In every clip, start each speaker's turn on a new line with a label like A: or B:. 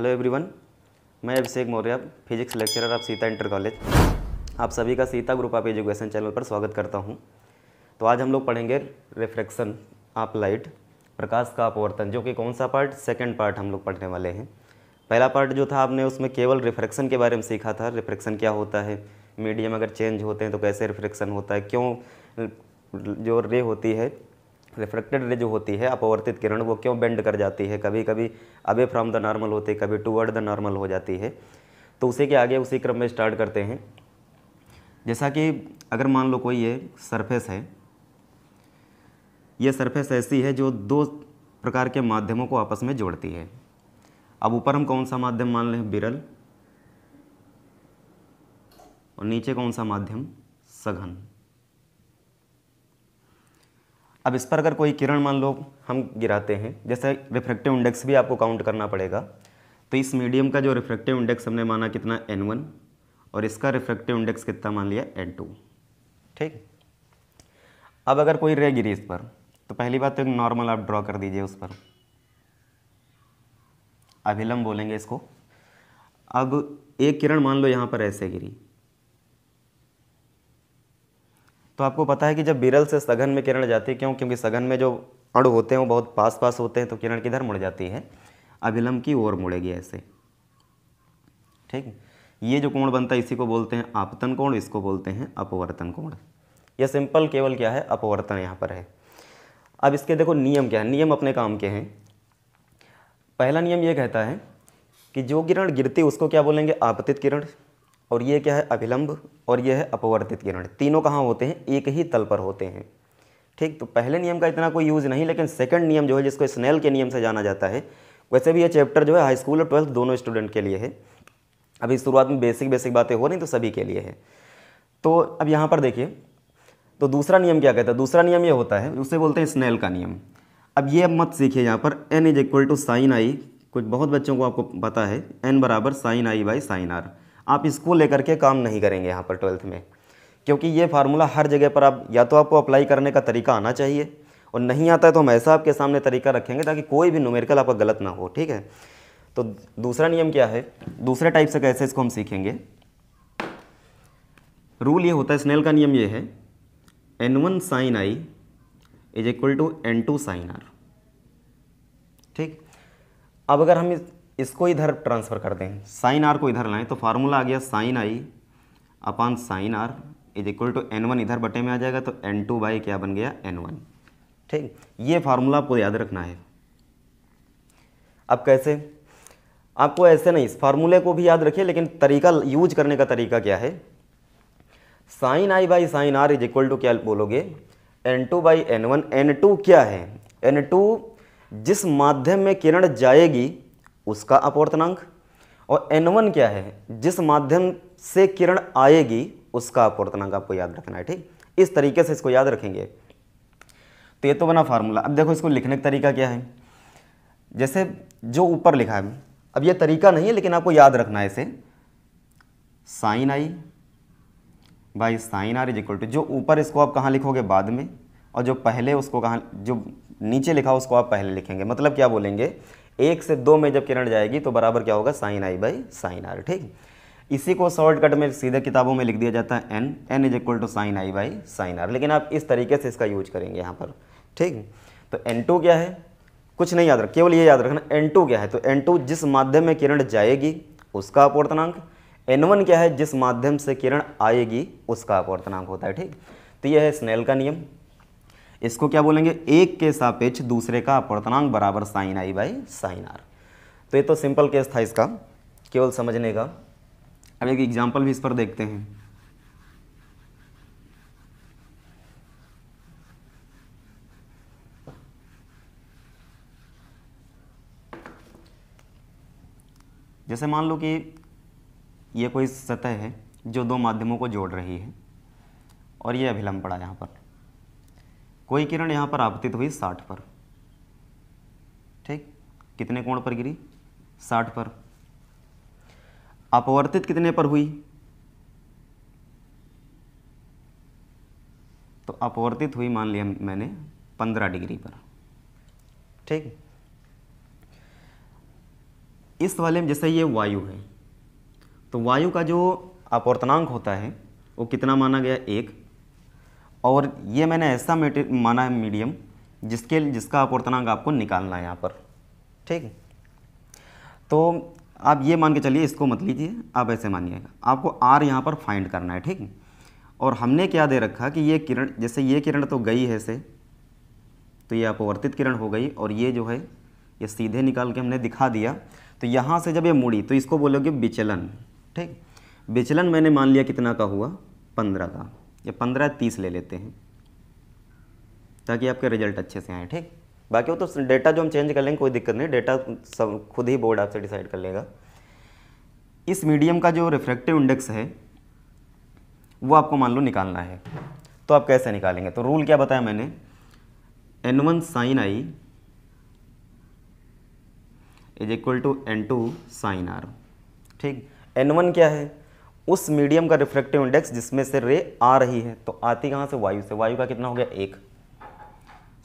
A: Hello everyone मैं Abhishek Maurya physics lecturer of Sita inter college आप सभी का Sita group of education channel पर स्वागत करता हूं तो आज हम लोग पढ़ेंगे रिफ्रैक्शन ऑफ लाइट प्रकाश का अपवर्तन जो कि कौन सा पार्ट सेकंड पार्ट हम लोग पढ़ने वाले हैं पहला पार्ट जो था आपने उसमें केवल रिफ्रैक्शन के बारे में सीखा था रिफ्रैक्शन क्या होता है मीडियम अगर चेंज होते हैं तो कैसे रिफ्रैक्शन होता है क्यों जो रे होती है रिफ्लेक्टेड रे जो होती है अपवर्तित किरण वो क्यों बेंड कर जाती है कभी कभी अवे फ्रॉम द नॉर्मल होती है कभी टूवर्ड द नॉर्मल हो जाती है तो उसी के आगे उसी क्रम में स्टार्ट करते हैं जैसा कि अगर मान लो कोई ये सरफेस है ये सरफेस ऐसी है जो दो प्रकार के माध्यमों को आपस में जोड़ती है अब ऊपर हम कौन सा माध्यम मान लें बिरल और नीचे कौन सा माध्यम सघन अब इस पर अगर कोई किरण मान लो हम गिराते हैं जैसे रिफ्रैक्टिव इंडेक्स भी आपको काउंट करना पड़ेगा तो इस मीडियम का जो रिफ्रैक्टिव इंडेक्स हमने माना कितना एन वन और इसका रिफ्रैक्टिव इंडेक्स कितना मान लिया एन टू ठीक अब अगर कोई रे गिरी इस पर तो पहली बात तो एक नॉर्मल आप ड्रॉ कर दीजिए उस पर अभिलम बोलेंगे इसको अब एक किरण मान लो यहाँ पर ऐसे गिरी तो आपको पता है कि जब बिरल से सघन में किरण जाती है क्यों क्योंकि सघन में जो अणु होते हैं वो बहुत पास पास होते हैं तो किरण किधर मुड़ जाती है अभिलंब की ओर मुड़ेगी ऐसे ठीक है ये जो कोण बनता है इसी को बोलते हैं आपतन कोण इसको बोलते हैं अपवर्तन कोण यह सिंपल केवल क्या है अपवर्तन यहाँ पर है अब इसके देखो नियम क्या है नियम अपने काम के हैं पहला नियम ये कहता है कि जो किरण गिरती उसको क्या बोलेंगे आपतित किरण और ये क्या है अभिलंब और ये है अपवर्तित किरण तीनों कहाँ होते हैं एक ही तल पर होते हैं ठीक तो पहले नियम का इतना कोई यूज़ नहीं लेकिन सेकंड नियम जो है जिसको स्नेल के नियम से जाना जाता है वैसे भी ये चैप्टर जो है हाई स्कूल और ट्वेल्थ दोनों स्टूडेंट के लिए है अभी शुरुआत में बेसिक बेसिक बातें हो रही तो सभी के लिए है तो अब यहाँ पर देखिए तो दूसरा नियम क्या कहता है दूसरा नियम ये होता है उसे बोलते हैं स्नेल का नियम अब ये अब मत सीखिए यहाँ पर n is equal to sine i कुछ बहुत बच्चों को आपको पता है एन बराबर sine i by sine r आप इसको लेकर के काम नहीं करेंगे यहाँ पर ट्वेल्थ में क्योंकि ये फार्मूला हर जगह पर आप या तो आपको अप्लाई करने का तरीका आना चाहिए और नहीं आता है तो हम ऐसा आपके सामने तरीका रखेंगे ताकि कोई भी नुमेरिकल आपका गलत ना हो ठीक है तो दूसरा नियम क्या है दूसरे टाइप से कैसे इसको हम सीखेंगे रूल ये होता है स्नेल का नियम ये है n one sine i is equal to n two sine r ठीक अब अगर हम इसको इधर ट्रांसफ़र कर दें साइन आर को इधर लाएं तो फार्मूला आ गया sine i upon sine r is equal to N one इधर बटे में आ जाएगा तो एन टू बाई क्या बन गया एन वन ठीक ये फार्मूला आपको याद रखना है अब कैसे आपको ऐसे नहीं इस फार्मूले को भी याद रखिए लेकिन तरीका यूज करने का तरीका क्या है sine i by sine r is equal to क्या बोलोगे n two by N one N two क्या है एन टू जिस माध्यम में किरण जाएगी उसका अपवर्तनांक और एन क्या है जिस माध्यम से किरण आएगी उसका अपवर्तनांक आपको याद रखना है ठीक इस तरीके से इसको याद रखेंगे तो ये तो बना फार्मूला अब देखो इसको लिखने का तरीका क्या है जैसे जो ऊपर लिखा है अब ये तरीका नहीं है लेकिन आपको याद रखना है इसे sine i by sine r is equal to जो ऊपर इसको आप कहाँ लिखोगे बाद में और जो पहले उसको कहाँ जो नीचे लिखा उसको आप पहले लिखेंगे मतलब क्या बोलेंगे एक से दो में जब किरण जाएगी तो बराबर क्या होगा sine i by sine r ठीक इसी को शॉर्टकट में सीधे किताबों में लिख दिया जाता है n n is equal to sine i by sine r लेकिन आप इस तरीके से इसका यूज करेंगे यहाँ पर ठीक तो एन टू क्या है कुछ नहीं याद रख केवल ये याद रखना एन टू क्या है तो एन टू जिस माध्यम में किरण जाएगी उसका अपवर्तनांक एन वन क्या है जिस माध्यम से किरण आएगी उसका अपवर्तनांक होता है ठीक तो यह है स्नेल का नियम इसको क्या बोलेंगे एक के सापेक्ष दूसरे का अपवर्तनांक बराबर sine i by sine r तो ये तो सिंपल केस था इसका केवल समझने का अब एक एग्जाम्पल भी इस पर देखते हैं जैसे मान लो कि ये कोई सतह है जो दो माध्यमों को जोड़ रही है और ये अभिलंब पड़ा यहाँ पर कोई किरण यहाँ पर आपतित हुई साठ पर ठीक कितने कोण पर गिरी साठ पर अपवर्तित कितने पर हुई तो अपवर्तित हुई मान लिया मैंने पंद्रह डिग्री पर ठीक इस वाले में जैसे ये वायु है तो वायु का जो अपवर्तनांक होता है वो कितना माना गया एक और ये मैंने ऐसा माना है मीडियम जिसके जिसका अपवर्तनांक आपको निकालना है यहाँ पर ठीक है तो आप ये मान के चलिए इसको मत लीजिए आप ऐसे मानिएगा आपको आर यहाँ पर फाइंड करना है ठीक और हमने क्या दे रखा कि ये किरण जैसे ये किरण तो गई है से तो ये अपवर्तित किरण हो गई और ये जो है ये सीधे निकाल के हमने दिखा दिया तो यहाँ से जब ये मुड़ी तो इसको बोलोगे विचलन ठीक विचलन मैंने मान लिया कितना का हुआ पंद्रह का या पंद्रह तीस ले लेते हैं ताकि आपके रिजल्ट अच्छे से आए ठीक बाकी वो तो डेटा जो हम चेंज कर लेंगे कोई दिक्कत नहीं डेटा सब खुद ही बोर्ड आपसे डिसाइड कर लेगा इस मीडियम का जो रिफ्रैक्टिव इंडेक्स है वो आपको मान लो निकालना है तो आप कैसे निकालेंगे तो रूल क्या बताया मैंने n one sine i is equal to n two sine r ठीक एन वन क्या है उस मीडियम का रिफ्रेक्टिव इंडेक्स जिसमें से रे आ रही है तो आती कहां से वायु से वायु का कितना हो गया एक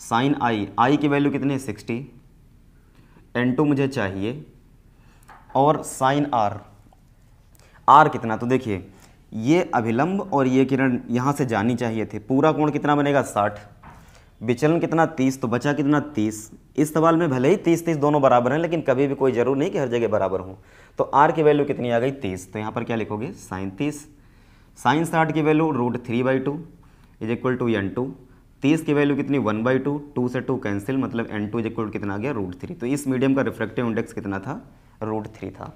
A: साइन आई आई की वैल्यू कितनी है सिक्सटी एन टू मुझे चाहिए और साइन आर आर कितना तो देखिए ये अभिलंब और ये किरण यहां से जानी चाहिए थी पूरा कोण कितना बनेगा साठ विचलन कितना तीस तो बचा कितना तीस इस सवाल में भले ही तीस तीस दोनों बराबर हैं लेकिन कभी भी कोई जरूर नहीं कि हर जगह बराबर हो तो आर की वैल्यू कितनी आ गई तीस तो यहाँ पर क्या लिखोगे साइन तीस साइन साठ की value root three by two is equal to n two तीस की वैल्यू कितनी वन बाई टू टू से टू कैंसिल मतलब एन टू इज इक्वल कितना आ गया रूट थ्री तो इस मीडियम का रिफ्रेक्टिव इंडेक्स कितना था रूट थ्री था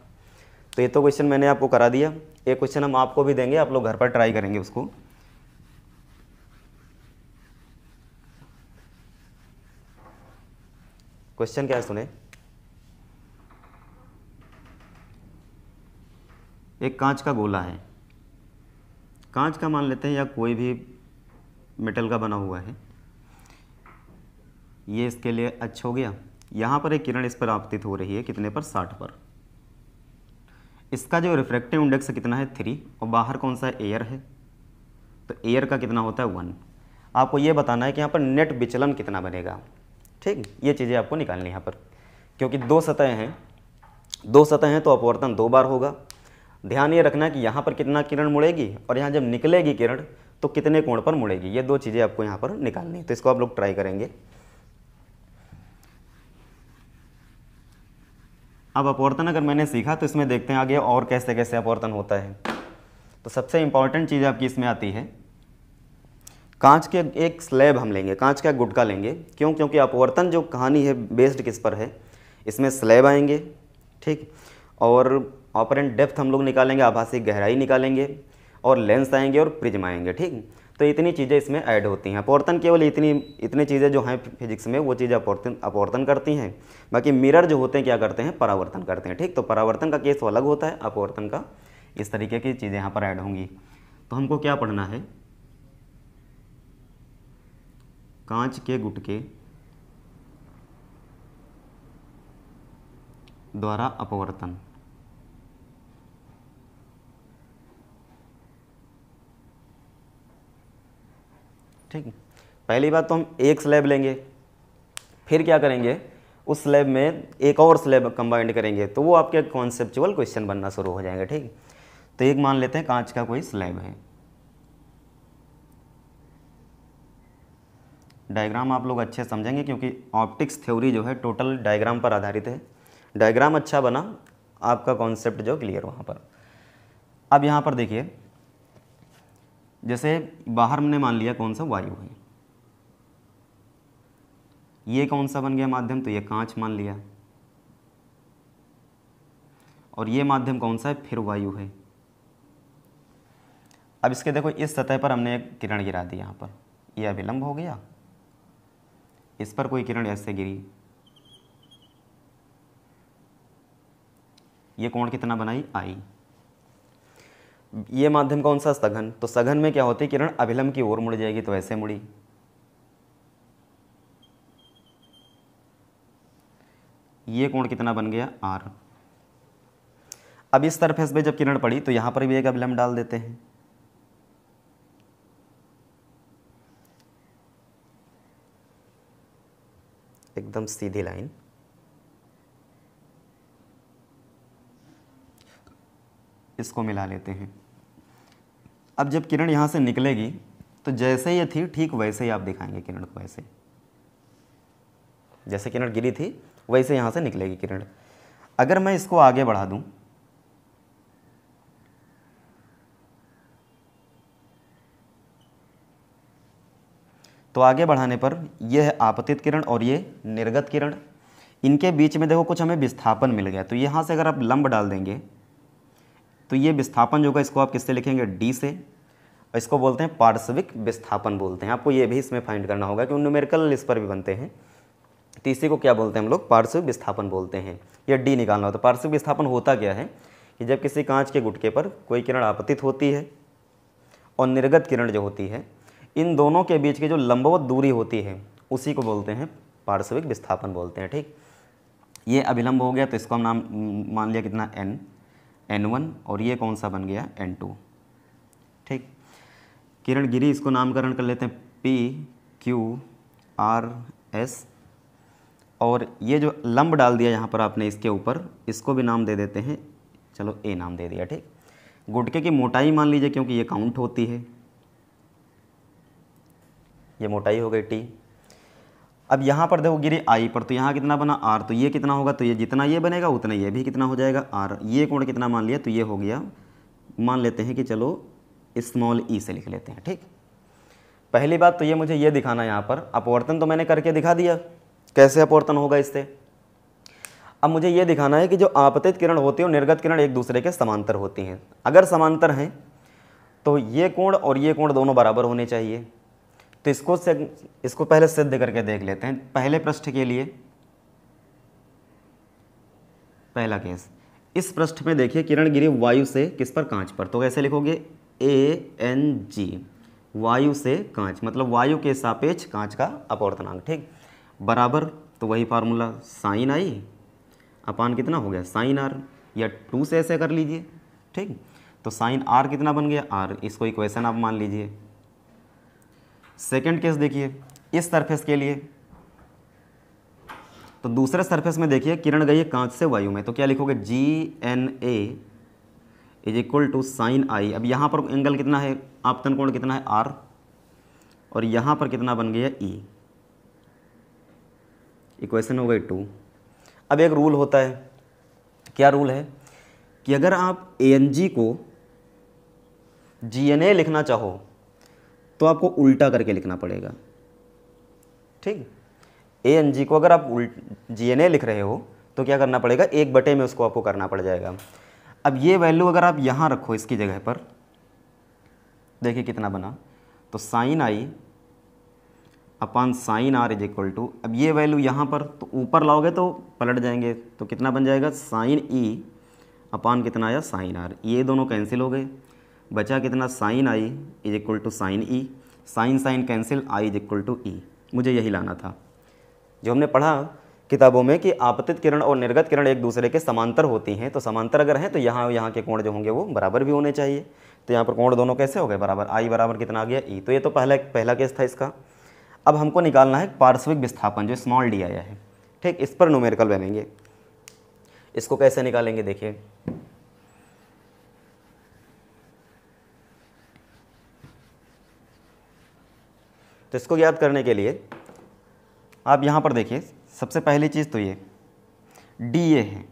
A: तो ये तो क्वेश्चन मैंने आपको करा दिया ये क्वेश्चन हम आपको भी देंगे आप लोग घर पर ट्राई करेंगे उसको क्वेश्चन क्या है सुने एक कांच का गोला है कांच का मान लेते हैं या कोई भी मेटल का बना हुआ है ये इसके लिए अच्छा हो गया यहाँ पर एक किरण इस पर आपतित हो रही है कितने पर साठ पर इसका जो रिफ्रैक्टिव इंडेक्स कितना है थ्री और बाहर कौन सा एयर है तो एयर का कितना होता है वन आपको ये बताना है कि यहाँ पर नेट विचलन कितना बनेगा ठीक ये चीज़ें आपको निकालनी यहाँ पर क्योंकि दो सतहें हैं दो सतहें हैं तो अपवर्तन दो बार होगा ध्यान ये रखना कि यहाँ पर कितना किरण मुड़ेगी और यहाँ जब निकलेगी किरण तो कितने कोण पर मुड़ेगी ये दो चीज़ें आपको यहाँ पर निकालनी है तो इसको आप लोग ट्राई करेंगे अब अपवर्तन अगर मैंने सीखा तो इसमें देखते हैं आगे और कैसे कैसे अपवर्तन होता है तो सबसे इंपॉर्टेंट चीज़ आपकी इसमें आती है कांच के एक स्लैब हम लेंगे कांच का गुटका लेंगे क्यों क्योंकि अपवर्तन जो कहानी है बेस्ड किस पर है इसमें स्लैब आएंगे ठीक और ऑपरेंट डेप्थ हम लोग निकालेंगे आभासी गहराई निकालेंगे और लेंस आएंगे और प्रिज्म आएंगे ठीक तो इतनी चीज़ें इसमें ऐड होती हैं अपवर्तन केवल इतनी इतनी चीज़ें जो हैं फिजिक्स में वो चीज़ें अपवर्तन अपवर्तन करती हैं बाकी मिरर जो होते हैं क्या करते हैं परावर्तन करते हैं ठीक तो परावर्तन का केस वो तो अलग होता है अपवर्तन का इस तरीके की चीज़ें यहाँ पर ऐड होंगी तो हमको क्या पढ़ना है कांच के गुटके द्वारा अपवर्तन ठीक पहली बात तो हम एक स्लैब लेंगे फिर क्या करेंगे उस स्लैब में एक और स्लैब कंबाइंड करेंगे तो वो आपके कॉन्सेप्चुअल क्वेश्चन बनना शुरू हो जाएंगे ठीक तो एक मान लेते हैं कांच का कोई स्लैब है डायग्राम आप लोग अच्छे समझेंगे क्योंकि ऑप्टिक्स थ्योरी जो है टोटल डायग्राम पर आधारित है डायग्राम अच्छा बना आपका कॉन्सेप्ट जो क्लियर वहाँ पर अब यहाँ पर देखिए जैसे बाहर हमने मान लिया कौन सा वायु है ये कौन सा बन गया माध्यम तो ये कांच मान लिया और ये माध्यम कौन सा है फिर वायु है अब इसके देखो इस सतह पर हमने एक किरण गिरा दी यहाँ पर यह अभिलंब हो गया इस पर कोई किरण ऐसे गिरी ये कोण कितना बनाई आई ये माध्यम कौन सा सघन तो सघन में क्या होती है किरण अभिलंब की ओर मुड़ जाएगी तो ऐसे मुड़ी ये कोण कितना बन गया आर अब इस इस पर जब किरण पड़ी तो यहां पर भी एक अभिलंब डाल देते हैं एकदम सीधी लाइन इसको मिला लेते हैं अब जब किरण यहाँ से निकलेगी तो जैसे ये थी ठीक वैसे ही आप दिखाएंगे किरण को ऐसे जैसे किरण गिरी थी वैसे यहाँ से निकलेगी किरण अगर मैं इसको आगे बढ़ा दूँ तो आगे बढ़ाने पर यह है आपतित किरण और ये निर्गत किरण इनके बीच में देखो कुछ हमें विस्थापन मिल गया तो यहाँ से अगर आप लंब डाल देंगे तो ये विस्थापन जो होगा इसको आप किससे लिखेंगे डी से इसको बोलते हैं पार्श्विक विस्थापन बोलते हैं आपको ये भी इसमें फाइंड करना होगा कि न्यूमेरिकल इस पर भी बनते हैं तो इसी को क्या बोलते हैं हम लोग पार्श्विक विस्थापन बोलते हैं या डी निकालना होता तो है पार्श्विक विस्थापन होता क्या है कि जब किसी कांच के गुटके पर कोई किरण आपतित होती है और निर्गत किरण जो होती है इन दोनों के बीच की जो लंबवत दूरी होती है उसी को बोलते हैं पार्श्विक विस्थापन बोलते हैं ठीक ये अभिलंब हो गया तो इसको हम नाम मान लिया कितना एन एन वन और ये कौन सा बन गया एन टू ठीक किरण गिरी इसको नामकरण कर लेते हैं पी क्यू आर एस और ये जो लंब डाल दिया यहाँ पर आपने इसके ऊपर इसको भी नाम दे देते हैं चलो ए नाम दे दिया ठीक गुटके की मोटाई मान लीजिए क्योंकि ये काउंट होती है ये मोटाई हो गई टी अब यहाँ पर देखो गिरे आई पर तो यहाँ कितना बना आर तो ये कितना होगा तो ये जितना ये बनेगा उतना ये भी कितना हो जाएगा आर ये कोण कितना मान लिया तो ये हो गया मान लेते हैं कि चलो स्मॉल ई e से लिख लेते हैं ठीक पहली बात तो ये मुझे ये दिखाना यहाँ पर अपवर्तन तो मैंने करके दिखा दिया कैसे अपवर्तन होगा इससे अब मुझे ये दिखाना है कि जो आपतित किरण होती है और निर्गत किरण एक दूसरे के समांतर होती हैं अगर समांतर हैं तो ये कोण और ये कोण दोनों बराबर होने चाहिए तो इसको से इसको पहले सिद्ध करके देख लेते हैं पहले पृष्ठ के लिए पहला केस इस पृष्ठ में देखिए किरण गिरी वायु से किस पर कांच पर तो कैसे लिखोगे ए एन जी वायु से कांच मतलब वायु के सापेक्ष कांच का अपवर्तनांक ठीक बराबर तो वही फार्मूला साइन आई अपान कितना हो गया साइन आर या टू से ऐसे कर लीजिए ठीक तो साइन आर कितना बन गया आर इसको इक्वेशन आप मान लीजिए सेकेंड केस देखिए इस सरफेस के लिए तो दूसरे सरफेस में देखिए किरण गई है कांच से वायु में तो क्या लिखोगे g n a is equal to sine i अब यहाँ पर एंगल कितना है आपतन कोण कितना है आर और यहाँ पर कितना बन गया ई e। इक्वेशन हो गई टू अब एक रूल होता है क्या रूल है कि अगर आप ए एन जी को जी एन ए लिखना चाहो तो आपको उल्टा करके लिखना पड़ेगा ठीक ए एन जी को अगर आप उल्ट जी एन ए लिख रहे हो तो क्या करना पड़ेगा एक बटे में उसको आपको करना पड़ जाएगा अब ये वैल्यू अगर आप यहाँ रखो इसकी जगह पर देखिए कितना बना तो sine i upon sine r is equal to अब ये वैल्यू यहाँ पर तो ऊपर लाओगे तो पलट जाएंगे तो कितना बन जाएगा साइन ई अपान कितना आया साइन आर ये दोनों कैंसिल हो गए बचा कितना sine i is equal to sine e sine sine cancel i is equal to e मुझे यही लाना था जो हमने पढ़ा किताबों में कि आपतित किरण और निर्गत किरण एक दूसरे के समांतर होती हैं तो समांतर अगर हैं तो यहाँ यहाँ के कोण जो होंगे वो बराबर भी होने चाहिए तो यहाँ पर कोण दोनों कैसे हो गए बराबर आई बराबर कितना आ गया ई तो ये तो पहला पहला केस था इसका अब हमको निकालना है पार्श्विक विस्थापन जो स्मॉल डी आया है ठीक इस पर नोमेरिकल बनेंगे इसको कैसे निकालेंगे देखिए तो इसको याद करने के लिए आप यहाँ पर देखिए सबसे पहली चीज़ तो ये डी ए है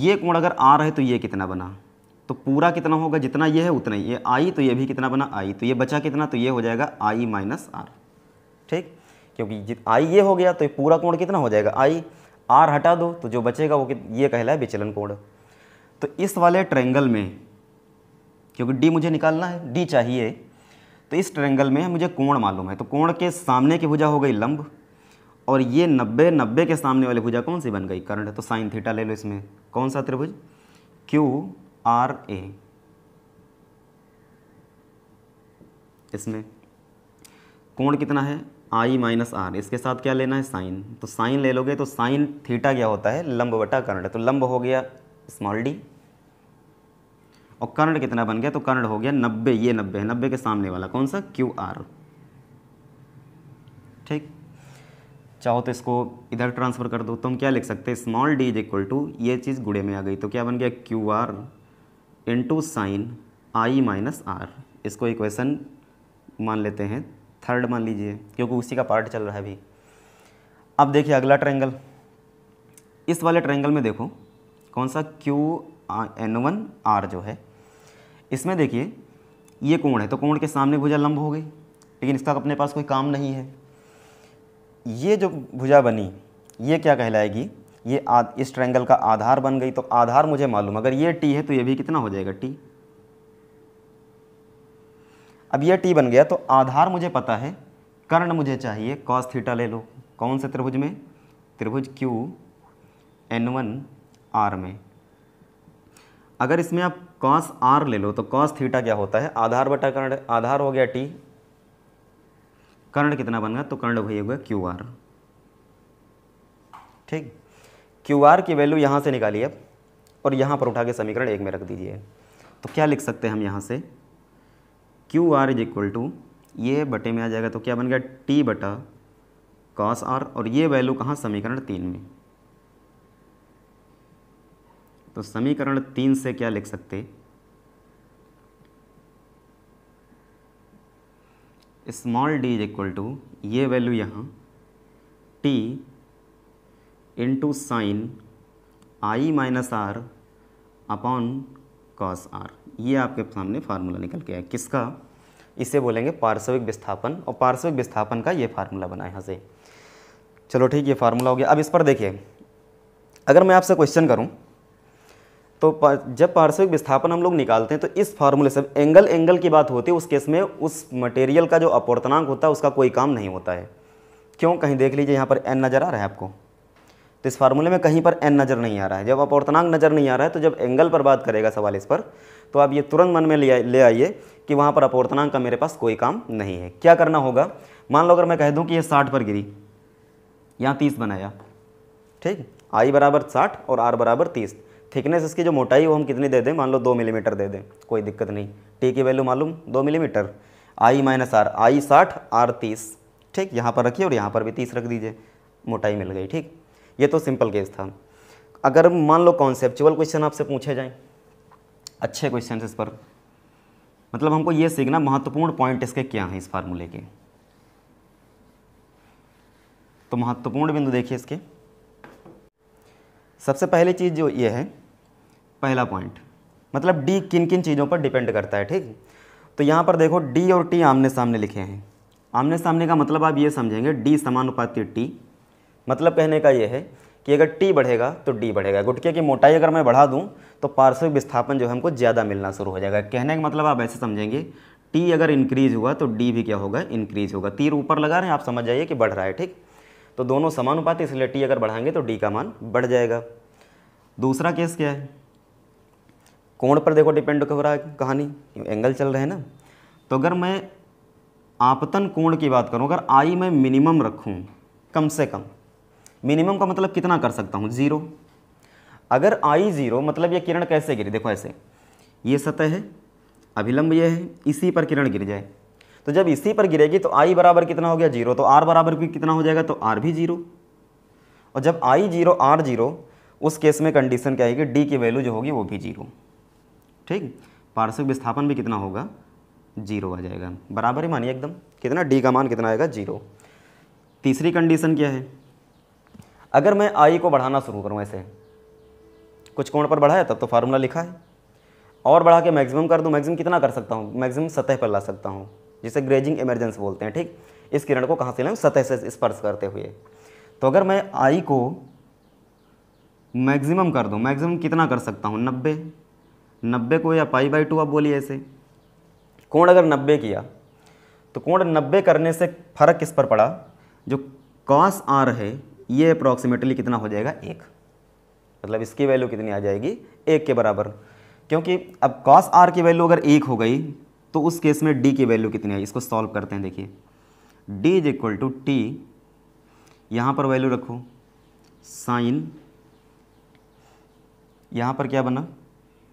A: ये कोण अगर आर है तो ये कितना बना तो पूरा कितना होगा जितना ये है उतना ही ये आई तो ये भी कितना बना आई तो ये बचा कितना तो ये हो जाएगा आई माइनस आर ठीक क्योंकि आई ये हो गया तो ये पूरा कोण कितना हो जाएगा आई आर हटा दो तो जो बचेगा वो ये कहला है विचलन कोण तो इस वाले ट्रेंगल में क्योंकि डी मुझे निकालना है डी चाहिए तो इस ट्रेंगल में मुझे कोण मालूम है तो कोण के सामने की भुजा हो गई लंब और ये नब्बे नब्बे के सामने वाली भुजा कौन सी बन गई करंट है तो साइन थीटा ले लो इसमें कौन सा त्रिभुज क्यू आर ए इसमें कोण कितना है आई माइनस आर इसके साथ क्या लेना है साइन तो साइन ले लोगे तो साइन थीटा क्या होता है लंब बटा करंट तो लंब हो गया स्मॉल डी और कर्ण कितना बन गया तो कर्ण हो गया नब्बे ये नब्बे है नब्बे के सामने वाला कौन सा क्यू आर ठीक चाहो तो इसको इधर ट्रांसफ़र कर दो तो हम क्या लिख सकते हैं small d is equal to ये चीज़ गुड़े में आ गई तो क्या बन गया q r into sine i minus r इसको इक्वेशन मान लेते हैं थर्ड मान लीजिए क्योंकि उसी का पार्ट चल रहा है अभी अब देखिए अगला ट्रैंगल इस वाले ट्रैंगल में देखो कौन सा क्यू एन वन आर जो है इसमें देखिए ये कोण है तो कोण के सामने भुजा लंब हो गई लेकिन इसका अपने पास कोई काम नहीं है ये जो भुजा बनी ये क्या कहलाएगी ये आद, इस ट्रैंगल का आधार बन गई तो आधार मुझे मालूम अगर ये टी है तो ये भी कितना हो जाएगा टी अब ये टी बन गया तो आधार मुझे पता है कर्ण मुझे चाहिए कॉस थीटा ले लो कौन से त्रिभुज में त्रिभुज क्यू एन वन आर में अगर इसमें आप कॉस आर ले लो तो कॉस थीटा क्या होता है आधार बटा कर्ण आधार हो गया टी कर्ण कितना बन गया तो कर्ण वही हुआ क्यू आर ठीक क्यू आर की वैल्यू यहाँ से निकालिए अब और यहाँ पर उठा के समीकरण एक में रख दीजिए तो क्या लिख सकते हैं हम यहाँ से q r is equal to ये बटे में आ जाएगा तो क्या बन गया टी बटा कॉस आर और ये वैल्यू कहाँ समीकरण तीन में तो समीकरण तीन से क्या लिख सकते small d is equal to ये वैल्यू यहाँ t into sine i minus r upon cos r ये आपके सामने फार्मूला निकल के आया किसका इसे बोलेंगे पार्श्विक विस्थापन और पार्श्विक विस्थापन का ये फार्मूला बना यहाँ से चलो ठीक ये फार्मूला हो गया अब इस पर देखिए अगर मैं आपसे क्वेश्चन करूँ तो जब पार्श्विक विस्थापन हम लोग निकालते हैं तो इस फार्मूले से एंगल एंगल की बात होती है उस केस में उस मटेरियल का जो अपवर्तनांक होता है उसका कोई काम नहीं होता है क्यों कहीं देख लीजिए यहाँ पर एन नज़र आ रहा है आपको तो इस फार्मूले में कहीं पर एन नज़र नहीं आ रहा है जब अपवर्तनांक नज़र नहीं आ रहा है तो जब एंगल पर बात करेगा सवाल इस पर तो आप ये तुरंत मन में ले आइए कि वहाँ पर अपवर्तनांक का मेरे पास कोई काम नहीं है क्या करना होगा मान लो अगर मैं कह दूँ कि ये साठ पर गिरी यहाँ तीस बनाया ठीक आई बराबर साठ और आर बराबर तीस थिकनेस इसकी जो मोटाई वो हम कितनी दे दें मान लो दो मिलीमीटर दे दें कोई दिक्कत नहीं टी की वैल्यू मालूम दो millimetre i minus r i साठ आर तीस ठीक यहाँ पर रखिए और यहाँ पर भी तीस रख दीजिए मोटाई मिल गई ठीक ये तो सिंपल केस था अगर मान लो कॉन्सेप्चुअल क्वेश्चन आपसे पूछे जाएँ अच्छे क्वेश्चन इस पर मतलब हमको ये सीखना महत्वपूर्ण पॉइंट इसके क्या हैं इस फार्मूले के तो महत्वपूर्ण बिंदु देखिए इसके सबसे पहली चीज़ जो ये है पहला पॉइंट मतलब डी किन किन चीज़ों पर डिपेंड करता है ठीक तो यहाँ पर देखो डी और टी आमने सामने लिखे हैं आमने सामने का मतलब आप ये समझेंगे डी समानुपाती टी मतलब कहने का ये है कि अगर टी बढ़ेगा तो डी बढ़ेगा गुटके की मोटाई अगर मैं बढ़ा दूँ तो पार्श्विक विस्थापन जो है हमको ज़्यादा मिलना शुरू हो जाएगा कहने का मतलब आप ऐसे समझेंगे टी अगर इंक्रीज हुआ तो डी भी क्या होगा इंक्रीज होगा तीर ऊपर लगा रहे हैं आप समझ जाइए कि बढ़ रहा है ठीक तो दोनों समानुपाती इसलिए टी अगर बढ़ाएंगे तो डी का मान बढ़ जाएगा दूसरा केस क्या है कोण पर देखो डिपेंड हो रहा है कहानी एंगल चल रहे हैं ना तो अगर मैं आपतन कोण की बात करूं अगर आई मैं मिनिमम रखूं कम से कम मिनिमम का मतलब कितना कर सकता हूं ज़ीरो अगर आई ज़ीरो मतलब ये किरण कैसे गिरी देखो ऐसे ये सतह है अभिलंब ये है इसी पर किरण गिर जाए तो जब इसी पर गिरेगी तो आई बराबर कितना हो गया जीरो तो आर बराबर भी कितना हो जाएगा तो आर भी जीरो और जब आई जीरो आर जीरो उस केस में कंडीशन क्या है कि डी की वैल्यू जो होगी वो भी जीरो ठीक पार्श्विक विस्थापन भी कितना होगा जीरो आ जाएगा बराबर ही मानिए एकदम कितना डी का मान कितना आएगा जीरो तीसरी कंडीशन क्या है अगर मैं आई को बढ़ाना शुरू करूँ ऐसे कुछ कोण पर बढ़ाया तब तो फार्मूला लिखा है और बढ़ा के मैक्सिमम कर दूँ मैक्सिमम कितना कर सकता हूँ मैक्सिमम सतह पर ला सकता हूँ जिसे ग्रेजिंग इमरजेंस बोलते हैं ठीक इस किरण को कहाँ से लें सतह से स्पर्श करते हुए तो अगर मैं आई को मैक्सिमम कर दूँ मैक्सिमम कितना कर सकता हूँ नब्बे नब्बे को या पाई बाई टू आप बोलिए ऐसे कोण अगर नब्बे किया तो कोण नब्बे करने से फर्क किस पर पड़ा जो कॉस आर है ये अप्रॉक्सीमेटली कितना हो जाएगा एक मतलब इसकी वैल्यू कितनी आ जाएगी एक के बराबर क्योंकि अब कॉस आर की वैल्यू अगर एक हो गई तो उस केस में डी की वैल्यू कितनी आई इसको सॉल्व करते हैं देखिए d is equal to t यहाँ पर वैल्यू रखो साइन यहाँ पर क्या बना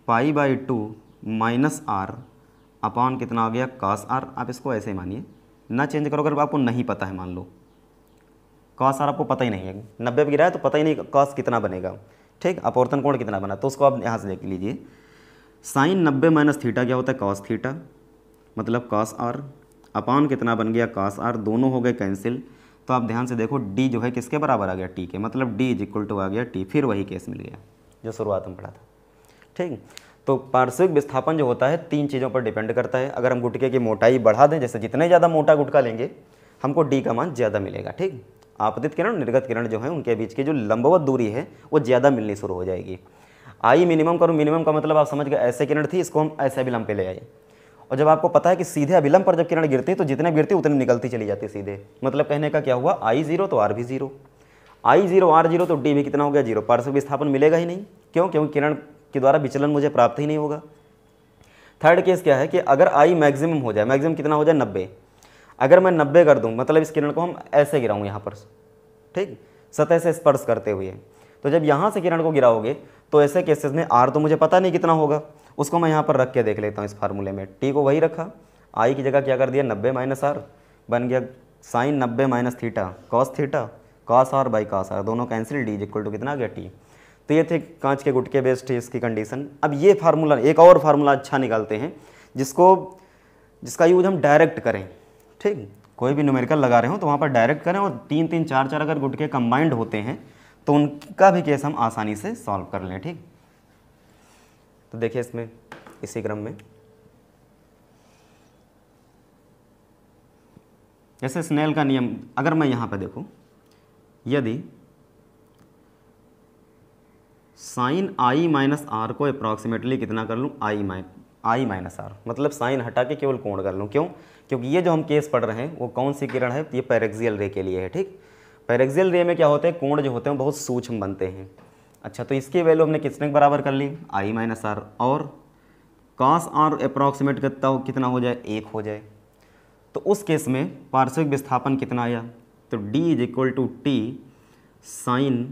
A: pi by two minus r upon कितना आ गया कॉस आर आप इसको ऐसे ही मानिए ना चेंज करो अगर आपको नहीं पता है मान लो कॉस आर आपको पता ही नहीं है नब्बे पर गिरा है तो पता ही नहीं कॉस कितना बनेगा ठीक अपवर्तन कोण कितना बना तो उसको आप यहाँ से देख लीजिए साइन नब्बे माइनस थीटा क्या होता है कॉस थीटा मतलब कॉस आर अपॉन कितना बन गया कॉस आर दोनों हो गए कैंसिल तो आप ध्यान से देखो डी जो है किसके बराबर आ गया टी के मतलब डी इज इक्वल टू आ गया टी फिर वही केस मिल गया जो शुरुआत में पढ़ा था ठीक तो पार्श्विक विस्थापन जो होता है तीन चीज़ों पर डिपेंड करता है अगर हम गुटके की मोटाई बढ़ा दें जैसे जितने ज़्यादा मोटा गुटका लेंगे हमको डी का मान ज़्यादा मिलेगा ठीक आपतित किरण निर्गत किरण जो है उनके बीच की जो लंबवत दूरी है वो ज़्यादा मिलनी शुरू हो जाएगी आई मिनिमम करो मिनिमम का मतलब आप समझ गए ऐसे किरण थी इसको हम ऐसे अभिलंब पे ले आए और जब आपको पता है कि सीधे अभिलंब पर जब किरण गिरती है तो जितने गिरती उतने निकलती चली जाती सीधे मतलब कहने का क्या हुआ आई जीरो तो आर भी zero i zero r zero तो डी भी कितना हो गया जीरो पार्श्विक विस्थापन मिलेगा ही नहीं क्यों क्योंकि किरण के द्वारा विचलन मुझे प्राप्त ही नहीं होगा थर्ड केस क्या है कि अगर आई मैक्सिमम हो जाए मैक्सिमम कितना हो जाए नब्बे अगर मैं नब्बे कर दूँ मतलब इस किरण को हम ऐसे गिराऊँ यहाँ पर ठीक सतह से स्पर्श करते हुए तो जब यहाँ से किरण को गिराओगे तो ऐसे केसेस में आर तो मुझे पता नहीं कितना होगा उसको मैं यहाँ पर रख के देख लेता हूँ इस फार्मूले में टी को वही रखा आई की जगह क्या कर दिया नब्बे माइनस आर बन गया साइन नब्बे minus theta cos theta cos r by cos r दोनों cancel d is equal to कितना गया टी तो ये थे कांच के गुटके बेस्ड इसकी कंडीशन अब ये फार्मूला एक और फार्मूला अच्छा निकालते हैं जिसको जिसका यूज हम डायरेक्ट करें ठीक कोई भी न्यूमेरिकल लगा रहे हो तो वहाँ पर डायरेक्ट करें और तीन तीन चार चार अगर गुटके कंबाइंड होते हैं तो उनका भी केस हम आसानी से सॉल्व कर लें ठीक तो देखिए इसमें इसी क्रम में जैसे स्नेल का नियम अगर मैं यहाँ पर देखूँ यदि साइन आई माइनस आर को अप्रॉक्सीमेटली कितना कर लूँ i mine i minus r मतलब साइन हटा के केवल कोण कर लूँ क्यों क्योंकि ये जो हम केस पढ़ रहे हैं वो कौन सी किरण है ये पैरेक्सियल रे के लिए है ठीक पैरेक्सियल रे में क्या होते हैं कोण जो होते हैं बहुत सूक्ष्म बनते हैं अच्छा तो इसकी वैल्यू हमने कितने के बराबर कर ली आई माइनस आर और कॉस आर अप्रॉक्सीमेट करता हो कितना हो जाए एक हो जाए तो उस केस में पार्श्विक विस्थापन कितना आया तो d is equal to t sine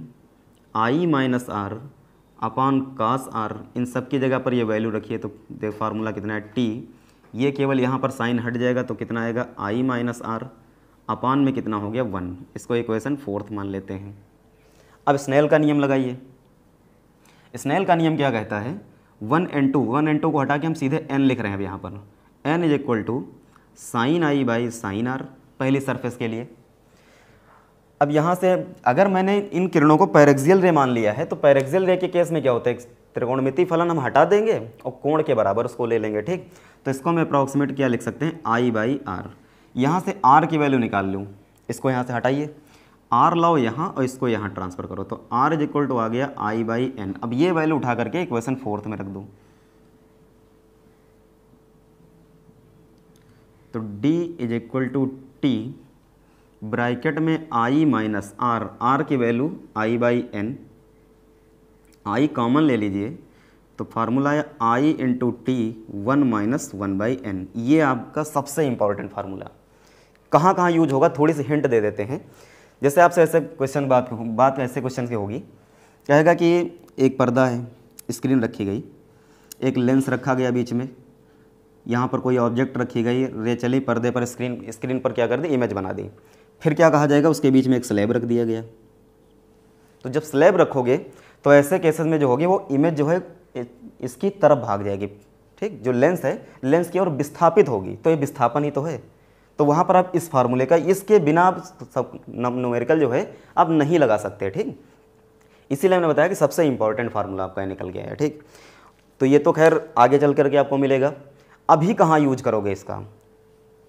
A: i minus r upon cos r इन सब की जगह पर ये वैल्यू रखिए तो देख फार्मूला कितना है टी ये केवल यहाँ पर साइन हट जाएगा तो कितना आएगा आई माइनस आर अपान में कितना हो गया वन इसको इक्वेशन फोर्थ मान लेते हैं अब स्नेल का नियम लगाइए स्नेल का नियम क्या कहता है one N two one N two को हटा के हम सीधे एन लिख रहे हैं अब यहाँ पर n is equal to sine i by sine r पहली सरफेस के लिए अब यहाँ से अगर मैंने इन किरणों को पैरेक्सियल रे मान लिया है तो पैरेक्सियल रे के केस में क्या होता है त्रिकोणमिति फलन हम हटा देंगे और कोण के बराबर उसको ले लेंगे ठीक तो इसको हम अप्रॉक्सीमेट क्या लिख सकते हैं आई बाई आर यहाँ से आर की वैल्यू निकाल लूँ इसको यहाँ से हटाइए आर लाओ यहाँ और इसको यहाँ ट्रांसफर करो तो आर इज इक्वल टू आ गया आई बाई एन अब ये वैल्यू उठा करके इक्वेशन फोर्थ में रख दूँ तो d is equal to t bracket में आई माइनस आर आर की value i by n i common ले लीजिए तो फार्मूला है i into t one minus one by n ये आपका सबसे इंपॉर्टेंट फार्मूला कहाँ कहाँ यूज होगा थोड़ी सी हिंट दे देते हैं जैसे आपसे ऐसे क्वेश्चन बात बात ऐसे क्वेश्चन की होगी कहेगा कि एक पर्दा है स्क्रीन रखी गई एक लेंस रखा गया बीच में यहाँ पर कोई ऑब्जेक्ट रखी गई रे चली पर्दे पर स्क्रीन स्क्रीन पर क्या कर दी इमेज बना दी फिर क्या कहा जाएगा उसके बीच में एक स्लैब रख दिया गया तो जब स्लैब रखोगे तो ऐसे केसेस में जो होगी वो इमेज जो है इसकी तरफ भाग जाएगी ठीक जो लेंस है लेंस की ओर विस्थापित होगी तो ये विस्थापन ही तो है तो वहाँ पर आप इस फार्मूले का इसके बिना आप सब नोमेरिकल जो है आप नहीं लगा सकते ठीक इसीलिए मैंने बताया कि सबसे इंपॉर्टेंट फार्मूला आपका निकल गया है ठीक तो ये तो खैर आगे चल करके आपको मिलेगा अभी कहाँ यूज करोगे इसका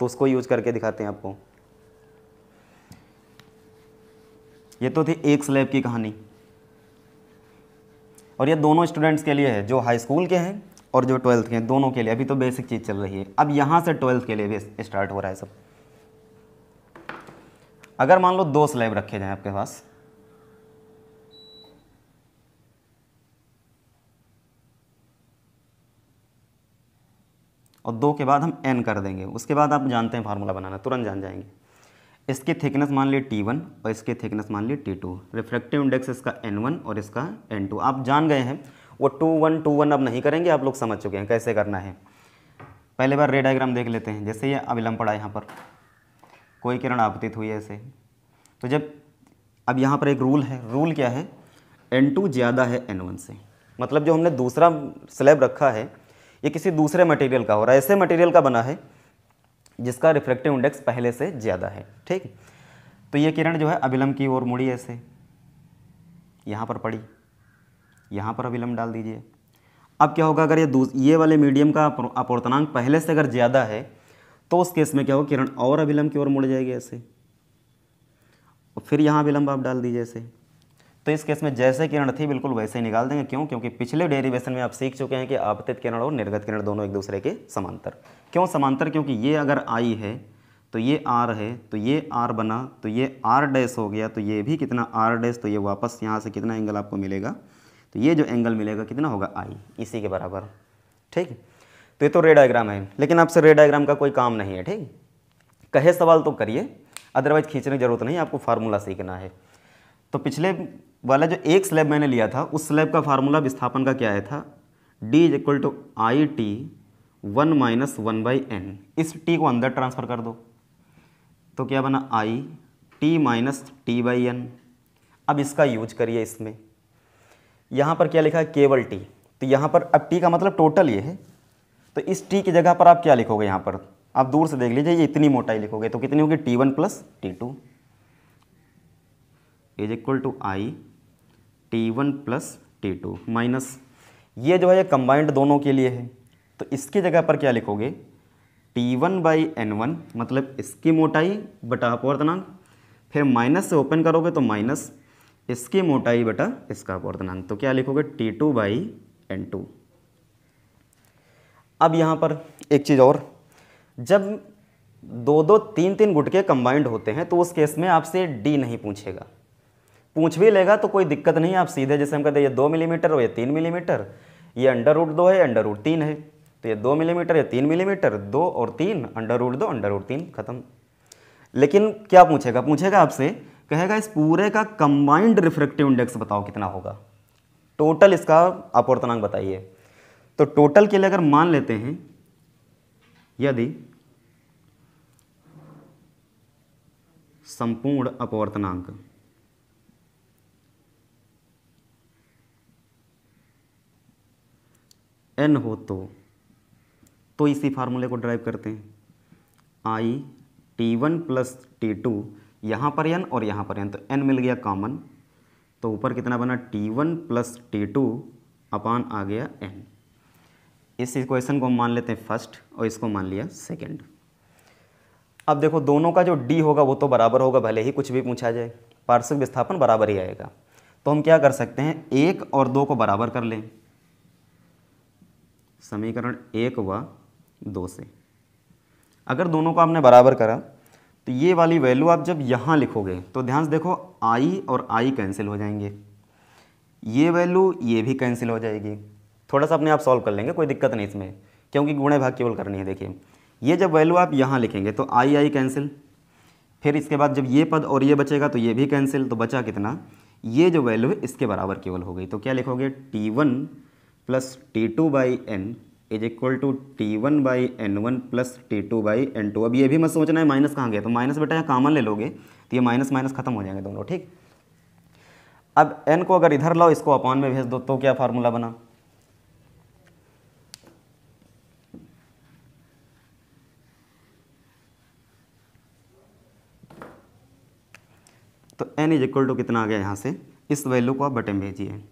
A: तो उसको यूज करके दिखाते हैं आपको ये तो थी एक स्लैब की कहानी और ये दोनों स्टूडेंट्स के लिए है जो हाई स्कूल के हैं और जो ट्वेल्थ के हैं दोनों के लिए अभी तो बेसिक चीज़ चल रही है अब यहाँ से ट्वेल्थ के लिए भी स्टार्ट हो रहा है सब अगर मान लो दो स्लैब रखे जाएं आपके पास और दो के बाद हम एन कर देंगे उसके बाद आप जानते हैं फार्मूला बनाना तुरंत जान जाएंगे इसके थिकनेस मान ली टी वन और इसके थिकनेस मान ली टी टू रिफ्रैक्टिव इंडेक्स इसका एन वन और इसका एन टू आप जान गए हैं वो टू वन टू वन अब नहीं करेंगे आप लोग समझ चुके हैं कैसे करना है पहले बार रे डायग्राम देख लेते हैं जैसे ये अविलंब पड़ा यहाँ पर कोई किरण आपतित हुई है ऐसे तो जब अब यहाँ पर एक रूल है रूल क्या है एन टू ज़्यादा है एन वन से मतलब जो हमने दूसरा स्लैब रखा है ये किसी दूसरे मटेरियल का हो रहा है ऐसे मटेरियल का बना है जिसका रिफ्लेक्टिव इंडेक्स पहले से ज़्यादा है ठीक तो ये किरण जो है अभिलम्ब की ओर मुड़ी ऐसे यहाँ पर पड़ी यहाँ पर अभिलम्ब डाल दीजिए अब क्या होगा अगर ये ये वाले मीडियम का अपवर्तनांक पहले से अगर ज़्यादा है तो उस केस में क्या होगा किरण और अभिलम्ब की ओर मुड़ जाएगी ऐसे और फिर यहाँ अभिलम्ब आप डाल दीजिए ऐसे तो इस केस में जैसे किरण थी बिल्कुल वैसे ही निकाल देंगे क्यों क्योंकि पिछले डेरिवेशन में आप सीख चुके हैं कि आपतित किरण और निर्गत किरण दोनों एक दूसरे के समांतर क्यों समांतर क्योंकि ये अगर आई है तो ये आर है तो ये आर बना तो ये आर डैश हो गया तो ये भी कितना आर डैश तो ये वापस यहाँ से कितना एंगल आपको मिलेगा तो ये जो एंगल मिलेगा कितना होगा आई इसी के बराबर ठीक तो ये तो रे डायग्राम है लेकिन आपसे रे डायग्राम का कोई काम नहीं है ठीक कहे सवाल तो करिए अदरवाइज खींचने की जरूरत नहीं आपको फार्मूला सीखना है तो पिछले वाला जो एक स्लैब मैंने लिया था उस स्लैब का फार्मूला विस्थापन का क्या आया था D is equal to I T one minus one by N इस टी को अंदर ट्रांसफ़र कर दो तो क्या बना I T minus T by N अब इसका यूज करिए इसमें यहाँ पर क्या लिखा है केवल टी तो यहाँ पर अब टी का मतलब टोटल ये है तो इस टी की जगह पर आप क्या लिखोगे यहाँ पर आप दूर से देख लीजिए ये इतनी मोटाई लिखोगे तो कितनी होगी T one plus T two is equal to I T one plus T two minus ये जो है कंबाइंड दोनों के लिए है तो इसकी जगह पर क्या लिखोगे T one by N one मतलब इसकी मोटाई बटा अपवर्तनांक फिर माइनस से ओपन करोगे तो माइनस इसकी मोटाई बटा इसका अपवर्तनांक तो क्या लिखोगे T two by N two अब यहाँ पर एक चीज़ और जब दो दो तीन तीन गुटके कंबाइंड होते हैं तो उस केस में आपसे डी नहीं पूछेगा पूछ भी लेगा तो कोई दिक्कत नहीं आप सीधे जैसे हम कहते हैं ये दो मिलीमीटर हो या तीन मिलीमीटर ये अंडर रूट दो है अंडर रूट तीन है तो ये दो मिलीमीटर या तीन मिलीमीटर दो और तीन अंडर रूट दो अंडर रूट तीन खत्म लेकिन क्या पूछेगा पूछेगा आपसे कहेगा इस पूरे का कंबाइंड रिफ्रेक्टिव इंडेक्स बताओ कितना होगा टोटल इसका अपवर्तनांक बताइए तो टोटल के लिए अगर मान लेते हैं यदि संपूर्ण अपवर्तनांक एन हो तो तो इसी फार्मूले को ड्राइव करते हैं I T one plus T two यहाँ पर एन और यहाँ पर एन तो एन मिल गया कॉमन तो ऊपर कितना बना T one plus T two upon आ गया एन इस इक्वेशन को हम मान लेते हैं फर्स्ट और इसको मान लिया सेकंड अब देखो दोनों का जो डी होगा वो तो बराबर होगा भले ही कुछ भी पूछा जाए पार्श्विक विस्थापन बराबर ही आएगा तो हम क्या कर सकते हैं एक और दो को बराबर कर लें समीकरण एक व दो से अगर दोनों को आपने बराबर करा तो ये वाली वैल्यू आप जब यहाँ लिखोगे तो ध्यान से देखो आई और आई कैंसिल हो जाएंगे ये वैल्यू ये भी कैंसिल हो जाएगी थोड़ा सा अपने आप सॉल्व कर लेंगे कोई दिक्कत नहीं इसमें क्योंकि गुणे भाग केवल करनी है देखिए ये जब वैल्यू आप यहाँ लिखेंगे तो आई आई कैंसिल फिर इसके बाद जब ये पद और ये बचेगा तो ये भी कैंसिल तो बचा कितना ये जो वैल्यू है इसके बराबर केवल हो गई तो क्या लिखोगे T one plus T two by N is equal to T one by N one plus T two by N two अब ये भी मत सोचना है माइनस कहाँ गया तो माइनस बेटा यहाँ कामन ले लोगे तो ये माइनस माइनस खत्म हो जाएंगे दोनों ठीक अब एन को अगर इधर लाओ इसको अपॉन में भेज दो तो क्या फार्मूला बना तो एन इज इक्वल टू कितना आ गया यहाँ से इस वैल्यू को आप बटन भेजिए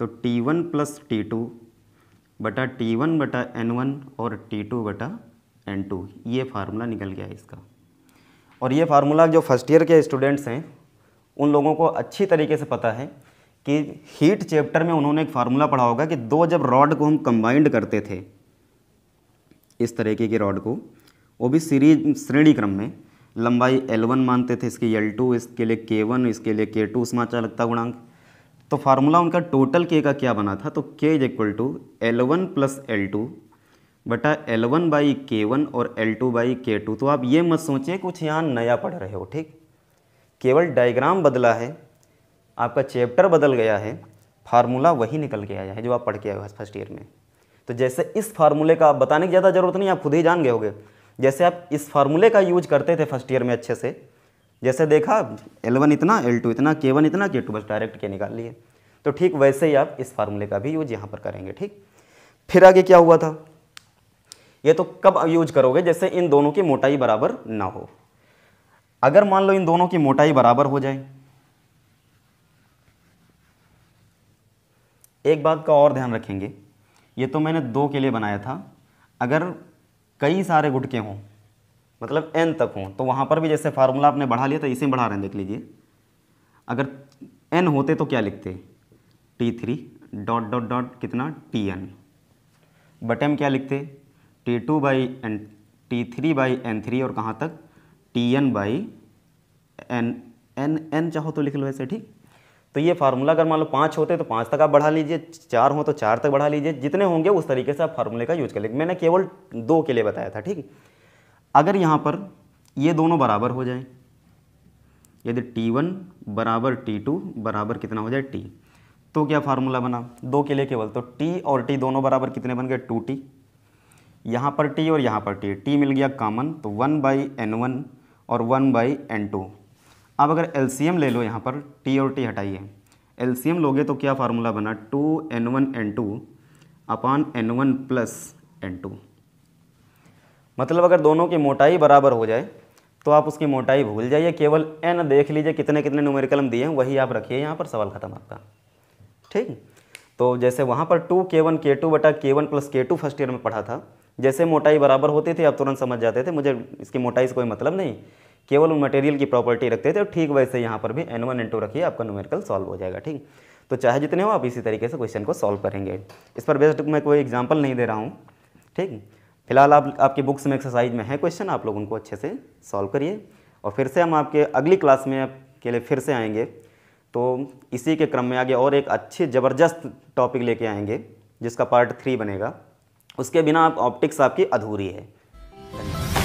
A: तो T1 one plus T two बटा टी वन बटा एन वन और टी टू बटा एन टू ये फार्मूला निकल गया इसका और ये फार्मूला जो फर्स्ट ईयर के स्टूडेंट्स हैं उन लोगों को अच्छी तरीके से पता है कि हीट चैप्टर में उन्होंने एक फार्मूला पढ़ा होगा कि दो जब रॉड को हम कंबाइंड करते थे इस तरीके के रॉड को वो भी सीरीज श्रेणी क्रम में लंबाई L1 मानते थे इसकी L2 इसके लिए K1 इसके लिए K2 समाचार लगता गुणांक तो फार्मूला उनका टोटल के का क्या बना था तो K is equal to L one plus L two बटा L one by K one और L two by K two तो आप ये मत सोचिए कुछ यहाँ नया पढ़ रहे हो ठीक केवल डायग्राम बदला है आपका चैप्टर बदल गया है फार्मूला वही निकल के आया है जो आप पढ़ के आए हो फर्स्ट ईयर में तो जैसे इस फार्मूले का आप बताने की ज़्यादा ज़रूरत नहीं आप खुद ही जान गए होगे जैसे आप इस फार्मूले का यूज करते थे फर्स्ट ईयर में अच्छे से जैसे देखा L1 इतना L2 इतना K1 इतना K2 बस डायरेक्ट के निकाल लिए तो ठीक वैसे ही आप इस फार्मूले का भी यूज यहाँ पर करेंगे ठीक फिर आगे क्या हुआ था ये तो कब यूज करोगे जैसे इन दोनों की मोटाई बराबर ना हो अगर मान लो इन दोनों की मोटाई बराबर हो जाए एक बात का और ध्यान रखेंगे ये तो मैंने दो के लिए बनाया था अगर कई सारे गुटके हों मतलब एन तक हो तो वहाँ पर भी जैसे फार्मूला आपने बढ़ा लिया तो इसे बढ़ा रहे हैं देख लीजिए अगर एन होते तो क्या लिखते T three dot dot dot कितना टी एन बटे क्या लिखते T two by N T three by N three और कहाँ तक T N by N N N चाहो तो लिख लो ऐसे ठीक तो ये फार्मूला अगर मान लो पाँच होते तो पाँच तक आप बढ़ा लीजिए चार हो तो चार तक बढ़ा लीजिए जितने होंगे उस तरीके से आप फार्मूले का यूज कर लेंगे मैंने केवल दो के लिए बताया था ठीक अगर यहाँ पर ये दोनों बराबर हो जाएं यदि T1 बराबर T2 बराबर कितना हो जाए T तो क्या फार्मूला बना दो के लिए केवल तो T और T दोनों बराबर कितने बन गए टू टी यहाँ पर T और यहाँ पर T T मिल गया कॉमन तो वन बाई एन वन और वन बाई एन टू अब अगर एल ले लो यहाँ पर T और T हटाइए एल लोगे तो क्या फार्मूला बना two N one N two upon N one plus N two मतलब अगर दोनों की मोटाई बराबर हो जाए तो आप उसकी मोटाई भूल जाइए केवल एन देख लीजिए कितने कितने न्यूमेरिकल हम दिए हैं वही आप रखिए यहाँ पर सवाल ख़त्म आपका ठीक तो जैसे वहाँ पर टू के वन के टू बटा K one plus K two first year में पढ़ा था जैसे मोटाई बराबर होती थी आप तुरंत समझ जाते थे मुझे इसकी मोटाई से कोई मतलब नहीं केवल उन मटेरियल की प्रॉपर्टी रखते थे और ठीक वैसे यहाँ पर भी एन वन एन टू रखिए आपका न्यूमेरिकल सॉल्व हो जाएगा ठीक तो चाहे जितने हो आप इसी तरीके से क्वेश्चन को सॉल्व करेंगे इस पर बेस्ट मैं कोई एग्जाम्पल नहीं दे रहा हूँ ठीक फिलहाल आप आपके बुक्स में एक्सरसाइज में है क्वेश्चन आप लोग उनको अच्छे से सॉल्व करिए और फिर से हम आपके अगली क्लास में के लिए फिर से आएंगे तो इसी के क्रम में आगे और एक अच्छे ज़बरदस्त टॉपिक लेके आएंगे जिसका पार्ट थ्री बनेगा उसके बिना आप ऑप्टिक्स आपकी अधूरी है